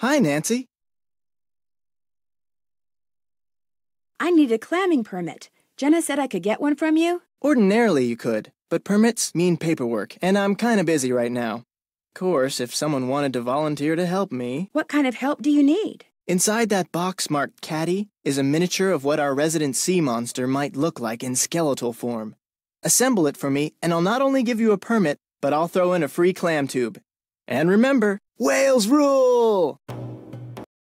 Hi, Nancy. I need a clamming permit. Jenna said I could get one from you? Ordinarily you could, but permits mean paperwork, and I'm kinda busy right now. Course, if someone wanted to volunteer to help me... What kind of help do you need? Inside that box marked Caddy is a miniature of what our resident sea monster might look like in skeletal form. Assemble it for me, and I'll not only give you a permit, but I'll throw in a free clam tube. And remember, Wales rule!